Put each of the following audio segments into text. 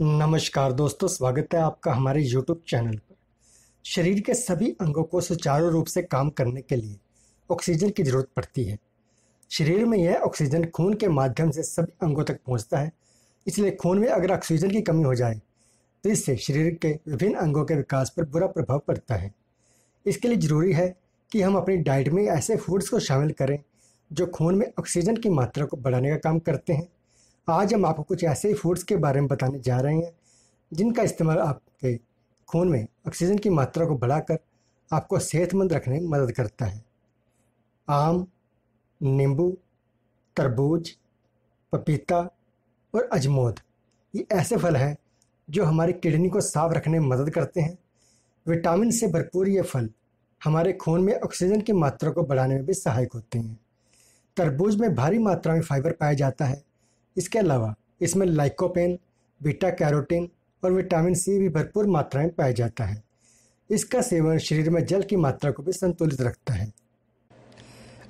नमस्कार दोस्तों स्वागत है आपका हमारे YouTube चैनल पर शरीर के सभी अंगों को सुचारू रूप से काम करने के लिए ऑक्सीजन की ज़रूरत पड़ती है शरीर में यह ऑक्सीजन खून के माध्यम से सभी अंगों तक पहुंचता है इसलिए खून में अगर ऑक्सीजन की कमी हो जाए तो इससे शरीर के विभिन्न अंगों के विकास पर बुरा प्रभाव पड़ता है इसके लिए ज़रूरी है कि हम अपनी डाइट में ऐसे फूड्स को शामिल करें जो खून में ऑक्सीजन की मात्रा को बढ़ाने का काम करते हैं आज हम आपको कुछ ऐसे फूड्स के बारे में बताने जा रहे हैं जिनका इस्तेमाल आपके खून में ऑक्सीजन की मात्रा को बढ़ाकर आपको सेहतमंद रखने में मदद करता है आम नींबू तरबूज पपीता और अजमोद ये ऐसे फल हैं जो हमारी किडनी को साफ रखने में मदद करते हैं विटामिन से भरपूर ये फल हमारे खून में ऑक्सीजन की मात्रा को बढ़ाने में भी सहायक होते हैं तरबूज में भारी मात्रा में फाइबर पाया जाता है इसके अलावा इसमें लाइकोपेन बीटा कैरोटीन और विटामिन सी भी भरपूर मात्रा में पाया जाता है इसका सेवन शरीर में जल की मात्रा को भी संतुलित रखता है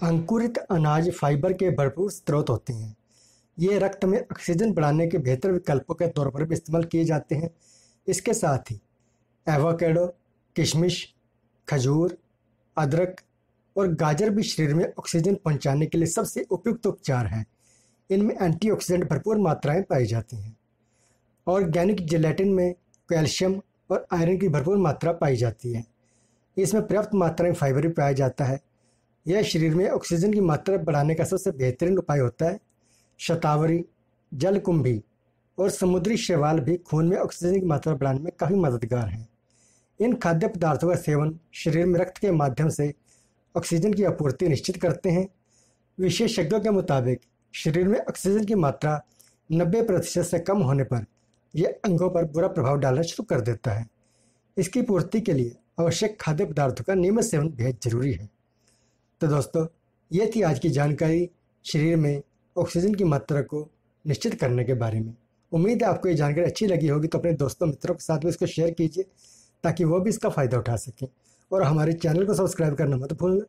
अंकुरित अनाज फाइबर के भरपूर स्रोत होते हैं ये रक्त में ऑक्सीजन बढ़ाने के बेहतर विकल्पों के तौर पर भी इस्तेमाल किए जाते हैं इसके साथ ही एवोकेडो किशमिश खजूर अदरक और गाजर भी शरीर में ऑक्सीजन पहुंचाने के लिए सबसे उपयुक्त उपचार है इनमें एंटीऑक्सीडेंट भरपूर मात्राएं पाई जाती हैं ऑर्गेनिक जिलेटिन में कैल्शियम और आयरन की भरपूर मात्रा पाई जाती है इसमें पर्याप्त मात्रा में फाइबर भी पाया जाता है यह शरीर में ऑक्सीजन की मात्रा बढ़ाने का सबसे बेहतरीन उपाय होता है शतावरी जलकुंभी और समुद्री शैवाल भी खून में ऑक्सीजन की मात्रा बढ़ाने में काफ़ी मददगार हैं इन खाद्य पदार्थों का सेवन शरीर में रक्त के माध्यम से ऑक्सीजन की आपूर्ति निश्चित करते हैं विशेषज्ञों के मुताबिक शरीर में ऑक्सीजन की मात्रा 90 प्रतिशत से कम होने पर यह अंगों पर बुरा प्रभाव डालना शुरू कर देता है इसकी पूर्ति के लिए आवश्यक खाद्य पदार्थों का नियमित सेवन बेहद जरूरी है तो दोस्तों ये थी आज की जानकारी शरीर में ऑक्सीजन की मात्रा को निश्चित करने के बारे में उम्मीद है आपको ये जानकारी अच्छी लगी होगी तो अपने दोस्तों मित्रों के साथ भी इसको शेयर कीजिए ताकि वो भी इसका फ़ायदा उठा सकें और हमारे चैनल को सब्सक्राइब करना मत भूलना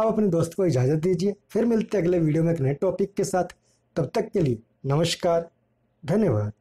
आप अपने दोस्त को इजाज़त दीजिए फिर मिलते अगले वीडियो में एक नए टॉपिक के साथ तब तक के लिए नमस्कार धन्यवाद